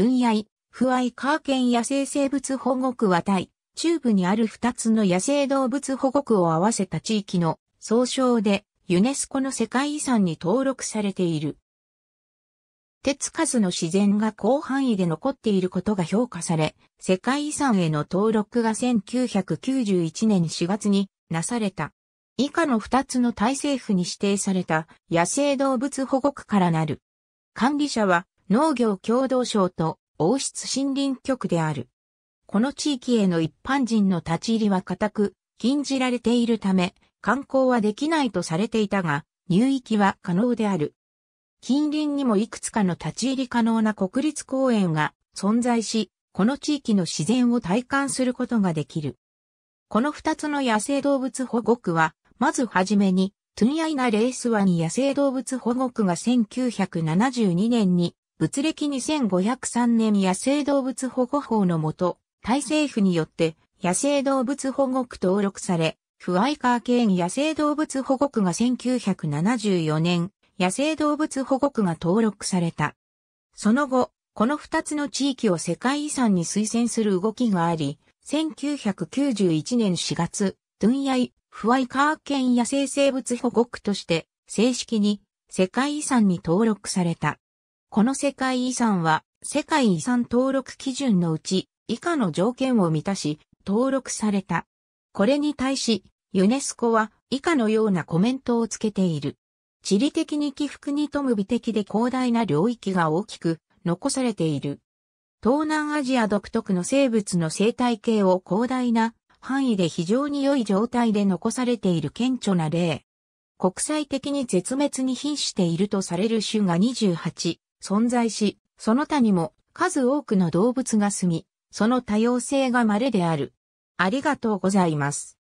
トゥンヤイ、フイカー県野生生物保護区はタイ、中部にある2つの野生動物保護区を合わせた地域の総称でユネスコの世界遺産に登録されている。手つかずの自然が広範囲で残っていることが評価され、世界遺産への登録が1991年4月になされた。以下の2つのタイ政府に指定された野生動物保護区からなる。管理者は農業共同省と王室森林局である。この地域への一般人の立ち入りは固く禁じられているため、観光はできないとされていたが、入域は可能である。近隣にもいくつかの立ち入り可能な国立公園が存在し、この地域の自然を体感することができる。この二つの野生動物保護区は、まずはじめに、トゥニアイナ・レースワニ野生動物保護区が1972年に物歴2503年野生動物保護法のもと、タイ政府によって野生動物保護区登録され、フワイカー県野生動物保護区が1974年、野生動物保護区が登録された。その後、この二つの地域を世界遺産に推薦する動きがあり、1991年4月、ドゥンヤイ、フワイカー県野生生物保護区として、正式に世界遺産に登録された。この世界遺産は、世界遺産登録基準のうち、以下の条件を満たし、登録された。これに対し、ユネスコは、以下のようなコメントをつけている。地理的に起伏に富む美的で広大な領域が大きく、残されている。東南アジア独特の生物の生態系を広大な範囲で非常に良い状態で残されている顕著な例。国際的に絶滅に瀕しているとされる種が28、存在し、その他にも数多くの動物が住み、その多様性が稀である。ありがとうございます。